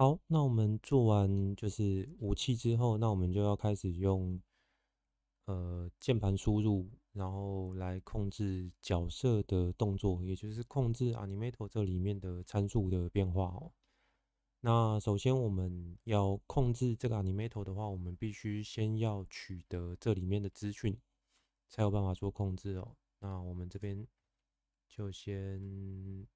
好，那我们做完就是武器之后，那我们就要开始用呃键盘输入，然后来控制角色的动作，也就是控制 a n i m a t o 这里面的参数的变化哦。那首先我们要控制这个 a n i m a t o 的话，我们必须先要取得这里面的资讯，才有办法做控制哦。那我们这边就先。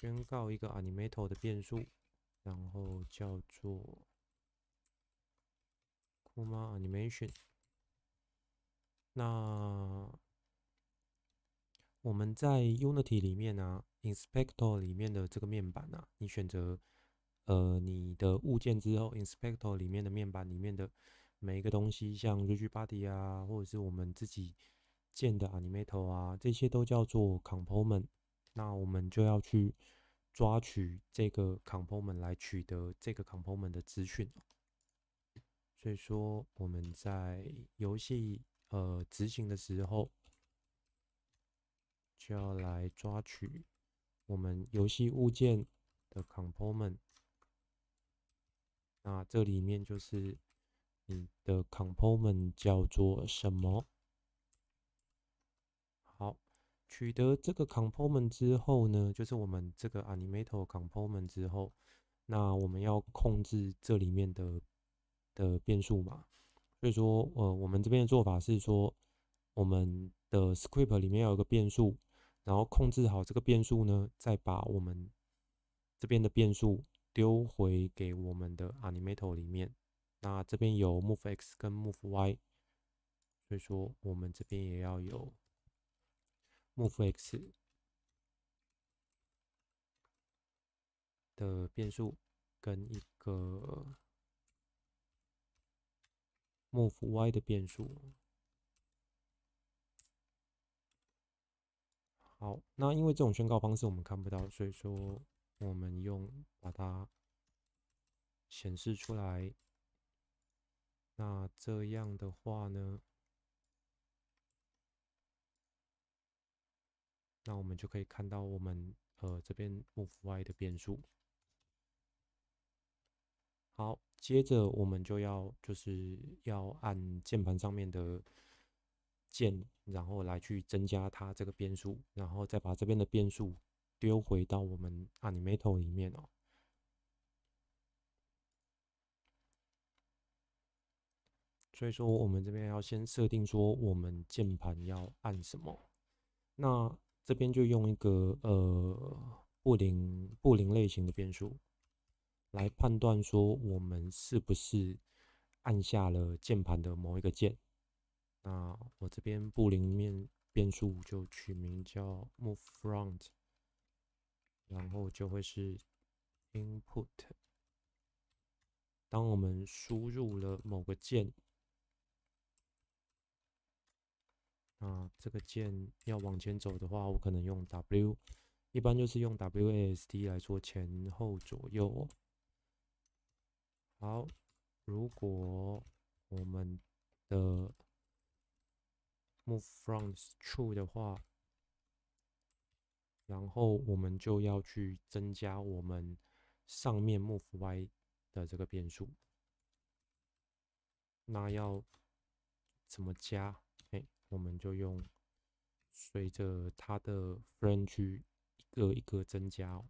宣告一个 a n i m a t o 的变数，然后叫做 cool animation。那我们在 Unity 里面呢，Inspector 里面的这个面板呢，你选择呃你的物件之后，Inspector 里面的面板里面的每一个东西，像 Rigidbody 啊，或者是我们自己建的 a n i m a t o 啊，这些都叫做 component。那我们就要去抓取这个 component 来取得这个 component 的资讯，所以说我们在游戏呃执行的时候，就要来抓取我们游戏物件的 component。那这里面就是你的 component 叫做什么？取得这个 component 之后呢，就是我们这个 a n i m a t o r e component 之后，那我们要控制这里面的的变数嘛，所以说，呃，我们这边的做法是说，我们的 script 里面要有个变数，然后控制好这个变数呢，再把我们这边的变数丢回给我们的 a n i m a t o r e 里面。那这边有 move x 跟 move y，所以说我们这边也要有。move x 的变数跟一个 move y 的变数。好，那因为这种宣告方式我们看不到，所以说我们用把它显示出来。那这样的话呢？那我们就可以看到我们呃这边 move y 的变数。好，接着我们就要就是要按键盘上面的键，然后来去增加它这个变数，然后再把这边的变数丢回到我们 a n i m a t o 里面哦。所以说我们这边要先设定说我们键盘要按什么，那。这边就用一个呃布林布林类型的变数来判断说我们是不是按下了键盘的某一个键。那我这边布林面变数就取名叫 move front，然后就会是 input。当我们输入了某个键。啊，这个键要往前走的话，我可能用 W，一般就是用 WASD 来做前后左右。好，如果我们的 move f r o n true 的话，然后我们就要去增加我们上面 move y 的这个变数。那要怎么加？我们就用随着它的 n 围区一个一个增加。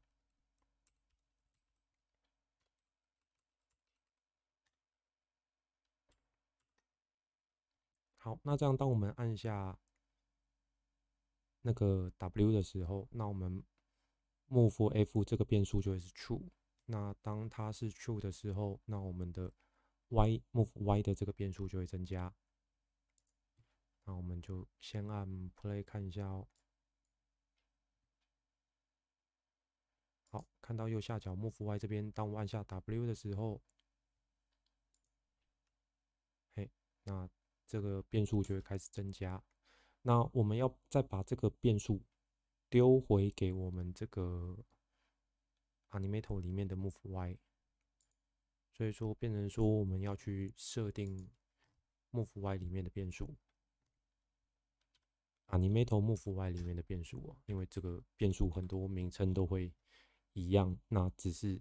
好，那这样当我们按下那个 W 的时候，那我们 move F 这个变数就会是 True。那当它是 True 的时候，那我们的 y move y 的这个变数就会增加。那我们就先按 Play 看一下哦。好，看到右下角 Move Y 这边，当我按下 W 的时候，嘿，那这个变数就会开始增加。那我们要再把这个变数丢回给我们这个 Animator 里面的 Move Y，所以说变成说我们要去设定 Move Y 里面的变数。Animal m o v e m Y 里面的变数啊，因为这个变数很多名称都会一样，那只是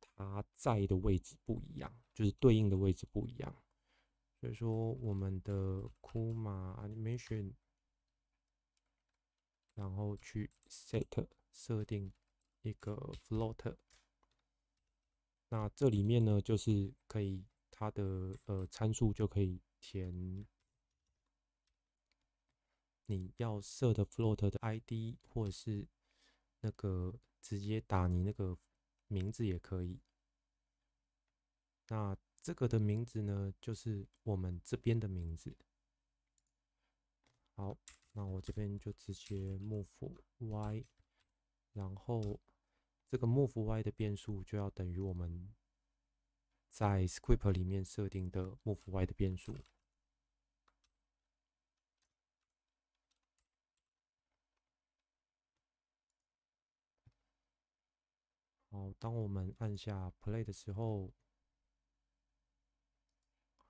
它在的位置不一样，就是对应的位置不一样。所以说，我们的库 t i o n 然后去 Set 设定一个 Float，那这里面呢，就是可以它的呃参数就可以填。你要设的 float 的 ID 或者是那个直接打你那个名字也可以。那这个的名字呢，就是我们这边的名字。好，那我这边就直接 move y，然后这个 move y 的变数就要等于我们在 script 里面设定的 move y 的变数。好，当我们按下 Play 的时候，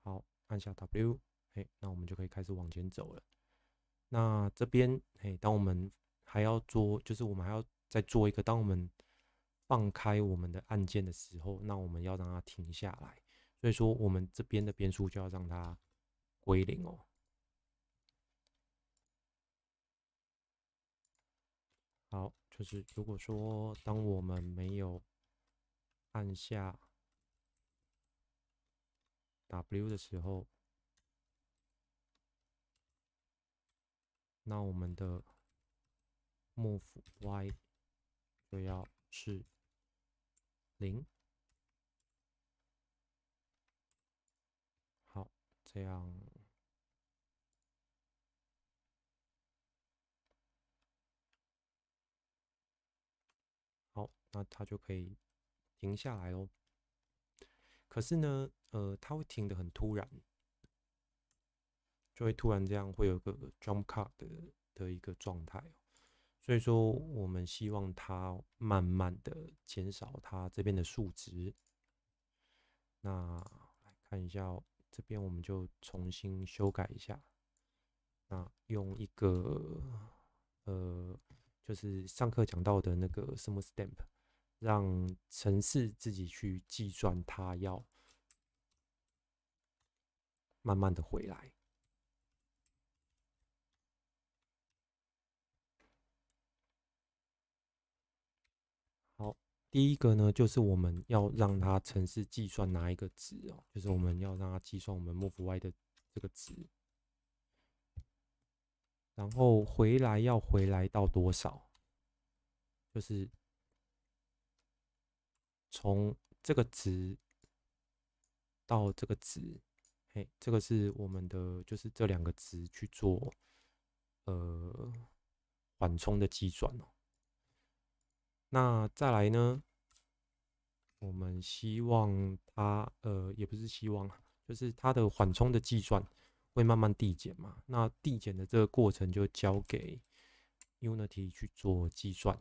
好，按下 W，嘿，那我们就可以开始往前走了。那这边，嘿，当我们还要做，就是我们还要再做一个，当我们放开我们的按键的时候，那我们要让它停下来，所以说我们这边的变数就要让它归零哦。好，就是如果说当我们没有按下 W 的时候，那我们的 Move Y 就要是零。好，这样。那它就可以停下来喽。可是呢，呃，它会停的很突然，就会突然这样，会有个 jump cut 的的一个状态。所以说，我们希望它慢慢的减少它这边的数值。那看一下这边，我们就重新修改一下。那用一个呃，就是上课讲到的那个什么 s t a m p e p 让城市自己去计算，它要慢慢的回来。好，第一个呢，就是我们要让它城市计算哪一个值哦，就是我们要让它计算我们 move y 的这个值，然后回来要回来到多少，就是。从这个值到这个值，嘿，这个是我们的，就是这两个值去做呃缓冲的计算哦。那再来呢，我们希望它呃也不是希望，就是它的缓冲的计算会慢慢递减嘛。那递减的这个过程就交给 Unity 去做计算。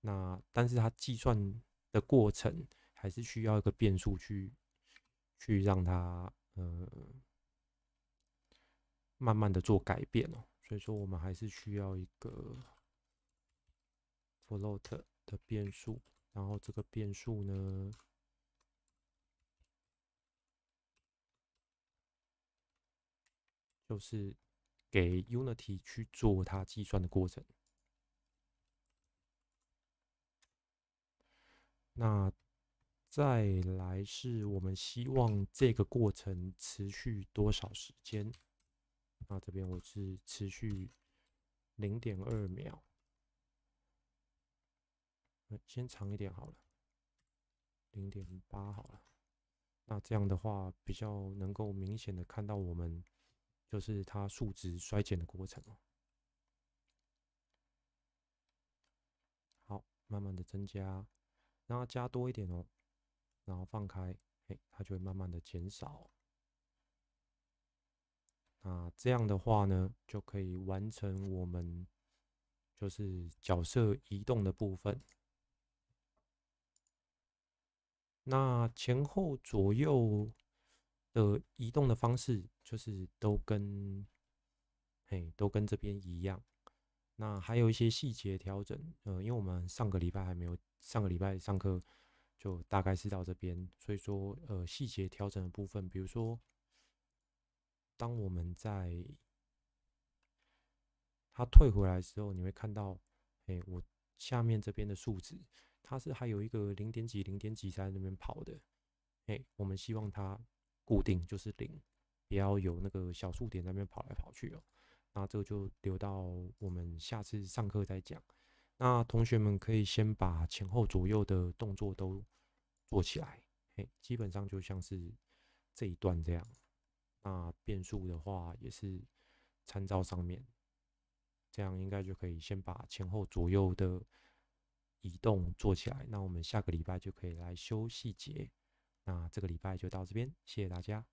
那但是它计算。的过程还是需要一个变数去去让它呃慢慢的做改变哦，所以说我们还是需要一个 float 的变数，然后这个变数呢就是给 Unity 去做它计算的过程。那再来是我们希望这个过程持续多少时间？那这边我是持续零点二秒，先长一点好了，零点八好了。那这样的话比较能够明显的看到我们就是它数值衰减的过程哦。好，慢慢的增加。那加多一点哦，然后放开，哎，它就会慢慢的减少。那这样的话呢，就可以完成我们就是角色移动的部分。那前后左右的移动的方式，就是都跟，嘿都跟这边一样。那还有一些细节调整，呃，因为我们上个礼拜还没有。上个礼拜上课就大概是到这边，所以说呃细节调整的部分，比如说当我们在它退回来的时候，你会看到哎我下面这边的数值，它是还有一个零点几零点几在那边跑的，哎我们希望它固定就是零，不要有那个小数点那边跑来跑去哦，那这个就留到我们下次上课再讲。那同学们可以先把前后左右的动作都做起来，嘿，基本上就像是这一段这样。那变速的话也是参照上面，这样应该就可以先把前后左右的移动做起来。那我们下个礼拜就可以来修细节。那这个礼拜就到这边，谢谢大家。